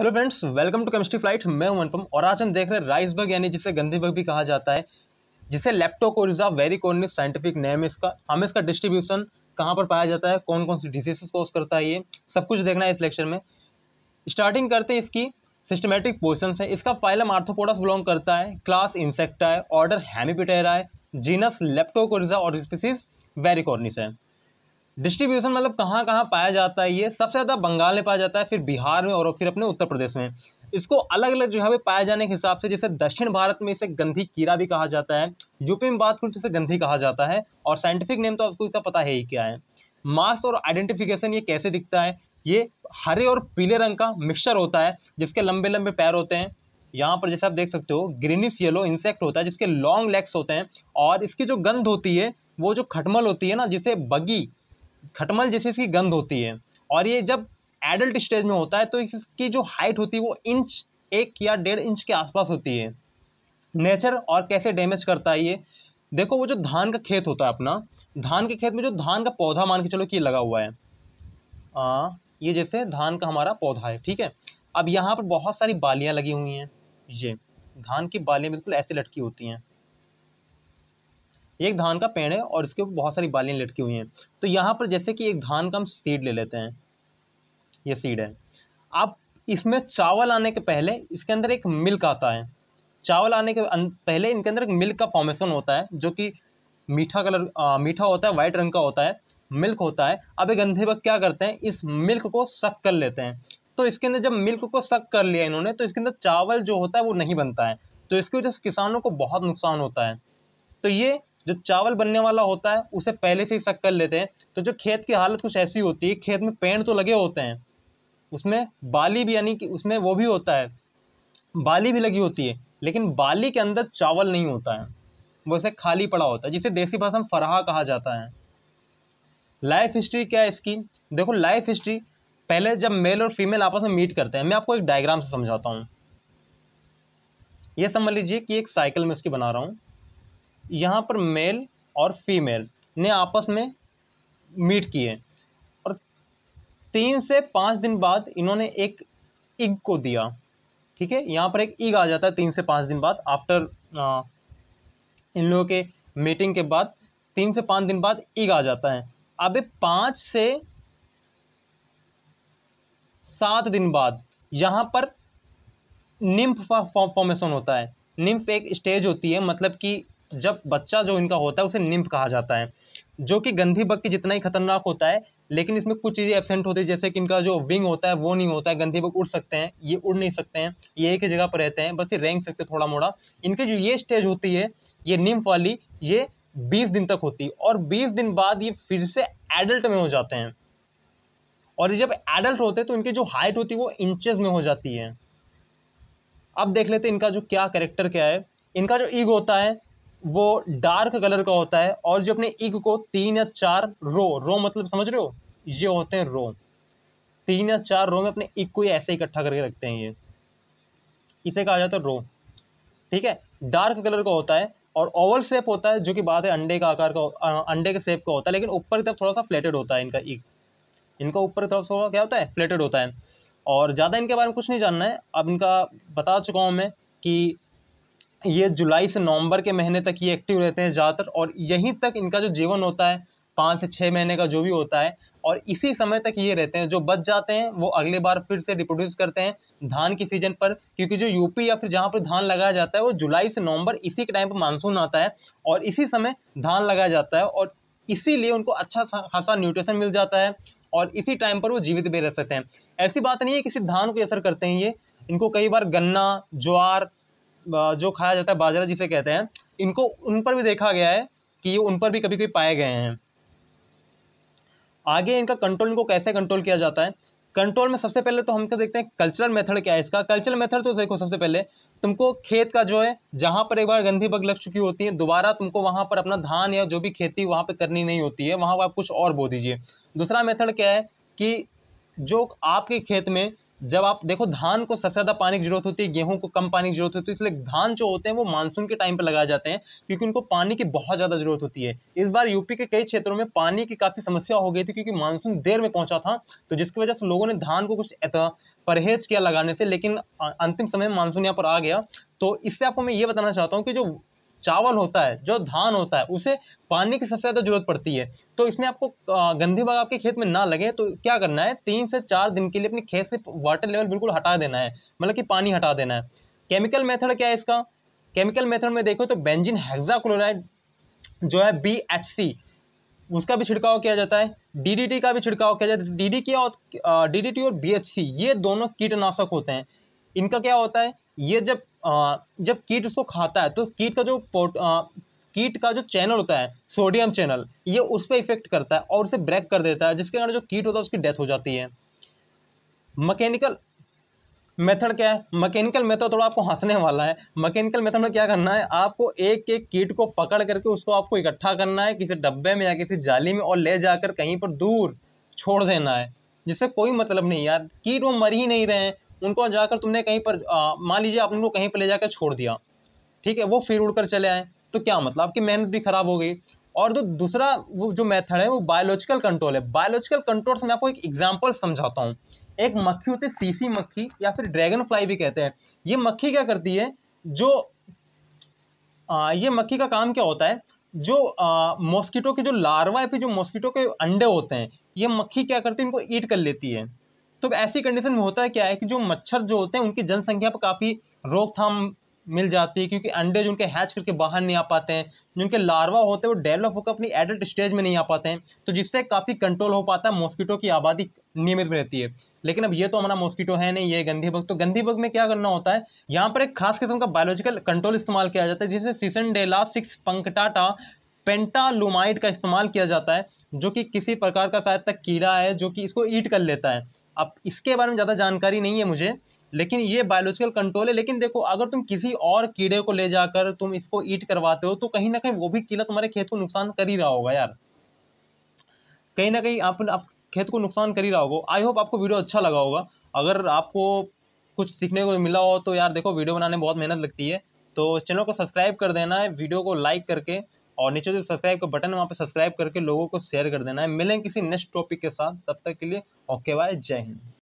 hello friends welcome to chemistry flight मैं हूं अनुपम और आज हम देख रहे हैं राइस बग यानी जिसे गंदी बग भी कहा जाता है जिसे लेप्टोकोरिजा वेरिकोनिस साइंटिफिक नेम इसका हमें इसका डिस्ट्रीब्यूशन कहां पर पाया जाता है कौन कौन सी डिजीजेस कोस करता है ये सब कुछ देखना है इस लेक्चर में स्टार्टिंग करते हैं इसकी सिस्टमेटिक पोजिशन है इसका फाइलम आर्थोपोडस बिलोंग करता है क्लास इंसेक्टा है ऑर्डर हैमीपिटेरा है जीनस लेप्टोकोरिजा और स्पीसीज वेरिकॉर्निस है डिस्ट्रीब्यूशन मतलब कहाँ कहाँ पाया जाता है ये सबसे ज़्यादा बंगाल में पाया जाता है फिर बिहार में और फिर अपने उत्तर प्रदेश में इसको अलग अलग जो है पाए जाने के हिसाब से जैसे दक्षिण भारत में इसे गंधी कीड़ा भी कहा जाता है यूपी में बात करूँ तो इसे गंधी कहा जाता है और साइंटिफिक नेम तो आपको इसका पता है ही क्या है मास्क और आइडेंटिफिकेशन ये कैसे दिखता है ये हरे और पीले रंग का मिक्सचर होता है जिसके लंबे लंबे पैर होते हैं यहाँ पर जैसे आप देख सकते हो ग्रीनिश येलो इंसेक्ट होता है जिसके लॉन्ग लेग्स होते हैं और इसकी जो गंध होती है वो जो खटमल होती है ना जिसे बगी खटमल जैसी इसकी गंध होती है और ये जब एडल्ट स्टेज में होता है तो इसकी जो हाइट होती है वो इंच एक या डेढ़ इंच के आसपास होती है नेचर और कैसे डैमेज करता है ये देखो वो जो धान का खेत होता है अपना धान के खेत में जो धान का पौधा मान के चलो कि लगा हुआ है आ, ये जैसे धान का हमारा पौधा है ठीक है अब यहाँ पर बहुत सारी बालियाँ लगी हुई हैं ये धान की बालियाँ बिल्कुल ऐसे लटकी होती हैं एक धान का पेड़ है और इसके ऊपर बहुत सारी बालियाँ लटकी हुई हैं तो यहाँ पर जैसे कि एक धान का हम सीड ले लेते हैं ये सीड है आप इसमें चावल आने के पहले इसके अंदर एक मिल्क आता है चावल आने के पहले इनके अंदर एक मिल्क का फॉर्मेशन होता है जो कि मीठा कलर आ, मीठा होता है वाइट रंग का होता है मिल्क होता है अब एक अंधे वक्त क्या करते हैं इस मिल्क को सक कर लेते हैं तो इसके अंदर जब मिल्क को सक कर लिया इन्होंने तो इसके अंदर चावल जो होता है वो नहीं बनता है तो इसकी वजह से किसानों को बहुत नुकसान होता है तो ये जो चावल बनने वाला होता है उसे पहले से ही शक कर लेते हैं तो जो खेत की हालत कुछ ऐसी होती है खेत में पेड़ तो लगे होते हैं उसमें बाली भी यानी कि उसमें वो भी होता है बाली भी लगी होती है लेकिन बाली के अंदर चावल नहीं होता है वो उसे खाली पड़ा होता है जिसे देसी भाषा में फराहा कहा जाता है लाइफ हिस्ट्री क्या है इसकी देखो लाइफ हिस्ट्री पहले जब मेल और फीमेल आपस में मीट करते हैं मैं आपको एक डायग्राम से समझाता हूँ ये समझ लीजिए कि एक साइकिल में उसकी बना रहा हूँ यहाँ पर मेल और फीमेल ने आपस में मीट किए और तीन से पाँच दिन बाद इन्होंने एक इग को दिया ठीक है यहाँ पर एक ईग आ जाता है तीन से पाँच दिन बाद आफ्टर आ, इन लोगों के मीटिंग के बाद तीन से पाँच दिन बाद ईग आ जाता है अब पाँच से सात दिन बाद यहाँ पर निम्फ फॉर्मेशन होता है निम्फ एक स्टेज होती है मतलब कि जब बच्चा जो इनका होता है उसे निम्फ कहा जाता है जो कि गंधी बग की जितना ही खतरनाक होता है लेकिन इसमें कुछ चीज़ें एबसेंट होती है जैसे कि इनका जो विंग होता है वो नहीं होता है गंधी बग उड़ सकते हैं ये उड़ नहीं सकते हैं ये एक ही जगह पर रहते हैं बस ये रेंग सकते थोड़ा मोड़ा इनकी जो ये स्टेज होती है ये निम्फ वाली ये बीस दिन तक होती है और बीस दिन बाद ये फिर से एडल्ट में हो जाते हैं और ये जब एडल्ट होते हैं तो इनकी जो हाइट होती है वो इंचज में हो जाती है अब देख लेते हैं इनका जो क्या करेक्टर क्या है इनका जो ईग होता है वो डार्क कलर का होता है और जो अपने इग को तीन या चार रो रो मतलब समझ रहे हो ये होते हैं रो तीन या चार रो में अपने इग को ऐसे इकट्ठा करके रखते हैं ये इसे कहा जाता है रो ठीक है डार्क कलर का होता है और ओवल शेप होता है जो कि बात है अंडे का आकार का अंडे के शेप का होता है लेकिन ऊपर की तरफ थोड़ा सा फ्लेटेड होता है इनका इग इनका ऊपर की तरफ थोड़ा क्या होता है फ्लेटेड होता है और ज़्यादा इनके बारे में कुछ नहीं जानना है अब इनका बता चुका हूँ मैं कि ये जुलाई से नवंबर के महीने तक ये एक्टिव रहते हैं ज़्यादातर और यहीं तक इनका जो जीवन होता है पाँच से छः महीने का जो भी होता है और इसी समय तक ये रहते हैं जो बच जाते हैं वो अगले बार फिर से रिप्रोड्यूस करते हैं धान की सीजन पर क्योंकि जो यूपी या फिर जहाँ पर धान लगाया जाता है वो जुलाई से नवंबर इसी के टाइम पर मानसून आता है और इसी समय धान लगाया जाता है और इसीलिए उनको अच्छा खासा न्यूट्रिशन मिल जाता है और इसी टाइम पर वो जीवित भी रह सकते हैं ऐसी बात नहीं है कि सिर्फ धान को असर करते हैं ये इनको कई बार गन्ना ज्वार जो खाया जाता है बाजरा जिसे कहते हैं इनको उन पर भी देखा गया है कि ये उन पर भी कभी कभी पाए गए हैं आगे इनका कंट्रोल इनको कैसे कंट्रोल किया जाता है कंट्रोल में सबसे पहले तो हम क्या देखते हैं कल्चरल मेथड क्या है इसका कल्चरल मेथड तो देखो सबसे पहले तुमको खेत का जो है जहाँ पर एक बार गंधी बग लग चुकी होती है दोबारा तुमको वहाँ पर अपना धान या जो भी खेती वहाँ पर करनी नहीं होती है वहाँ पर आप कुछ और बो दीजिए दूसरा मेथड क्या है कि जो आपके खेत में जब आप देखो धान को सबसे ज़्यादा पानी की जरूरत होती है गेहूं को कम पानी की जरूरत होती है इसलिए धान जो होते हैं वो मानसून के टाइम पर लगाए जाते हैं क्योंकि उनको पानी की बहुत ज़्यादा जरूरत होती है इस बार यूपी के कई क्षेत्रों में पानी की काफ़ी समस्या हो गई थी क्योंकि मानसून देर में पहुंचा था तो जिसकी वजह से लोगों ने धान को कुछ परहेज किया लगाने से लेकिन अंतिम समय मानसून यहाँ पर आ गया तो इससे आपको मैं ये बताना चाहता हूँ कि जो चावल होता है जो धान होता है उसे पानी की सबसे ज़्यादा जरूरत पड़ती है तो इसमें आपको गंदी बाग आपके खेत में ना लगे तो क्या करना है तीन से चार दिन के लिए अपने खेत से वाटर लेवल बिल्कुल हटा देना है मतलब कि पानी हटा देना है केमिकल मेथड क्या है इसका केमिकल मेथड में देखो तो बेंजिन हेक्साक्लोराइड जो है बी एच सी उसका भी छिड़काव किया जाता है टी का भी छिड़काव किया जाता है डी क्या डीडीटी और सी ये दोनों कीटनाशक होते हैं इनका क्या होता है ये जब जब कीट उसको खाता है तो कीट का जो पोट आ, कीट का जो चैनल होता है सोडियम चैनल ये उस पर इफेक्ट करता है और उसे ब्रेक कर देता है जिसके कारण जो कीट होता है उसकी डेथ हो जाती है मकैनिकल मेथड क्या है मकैनिकल मेथड थोड़ा आपको हंसने वाला है मकैनिकल मेथड में क्या करना है आपको एक एक कीट को पकड़ करके उसको आपको इकट्ठा करना है किसी डब्बे में या किसी जाली में और ले जाकर कहीं पर दूर छोड़ देना है जिससे कोई मतलब नहीं यार कीट वो मर ही नहीं रहे हैं उनको जाकर तुमने कहीं पर मान लीजिए आप उनको कहीं पर ले जाकर छोड़ दिया ठीक है वो फिर उड़कर चले आए तो क्या मतलब आपकी मेहनत भी खराब हो गई और जो दूसरा वो जो मेथड है वो बायोलॉजिकल कंट्रोल है बायोलॉजिकल कंट्रोल से मैं आपको एक एग्जाम्पल समझाता हूँ एक मक्खी होती है सीसी मक्खी या फिर ड्रैगन फ्लाई भी कहते हैं ये मक्खी क्या करती है जो आ, ये मक्खी का काम क्या होता है जो मॉस्किटो के जो लार्वा है फिर जो मॉस्किटो के अंडे होते हैं ये मक्खी क्या करती है इनको ईट कर लेती है तो ऐसी कंडीशन में होता है क्या है कि जो मच्छर जो होते हैं उनकी जनसंख्या पर काफ़ी रोकथाम मिल जाती है क्योंकि अंडे जो उनके हैच करके बाहर नहीं आ पाते हैं जो उनके लार्वा होते हैं वो डेवलप होकर अपनी एडल्ट स्टेज में नहीं आ पाते हैं तो जिससे काफ़ी कंट्रोल हो पाता है मॉस्किटो की आबादी नियमित में रहती है लेकिन अब ये तो हमारा मॉस्किटो है नहीं ये गंधी बग तो गंधी बग में क्या करना होता है यहाँ पर एक खास किस्म का बायोलॉजिकल कंट्रोल इस्तेमाल किया जाता है जिसे सीसन डेला सिक्स पंकटाटा पेंटालुमाइड का इस्तेमाल किया जाता है जो कि किसी प्रकार का शायद तक कीड़ा है जो कि इसको ईट कर लेता है अब इसके बारे में ज़्यादा जानकारी नहीं है मुझे लेकिन ये बायोलॉजिकल कंट्रोल है लेकिन देखो अगर तुम किसी और कीड़े को ले जाकर तुम इसको ईट करवाते हो तो कहीं ना कहीं वो भी कीड़ा तुम्हारे खेत को नुकसान कर ही रहा होगा यार कहीं ना कहीं आप, आप खेत को नुकसान कर ही रहा होगा आई होप आपको वीडियो अच्छा लगा होगा अगर आपको कुछ सीखने को मिला हो तो यार देखो वीडियो बनाने में बहुत मेहनत लगती है तो चैनल को सब्सक्राइब कर देना है वीडियो को लाइक करके और नीचे जो सब्सक्राइब का बटन है वहाँ पर सब्सक्राइब करके लोगों को शेयर कर देना है मिलें किसी नेक्स्ट टॉपिक के साथ तब तक के लिए ओके बाय जय हिंद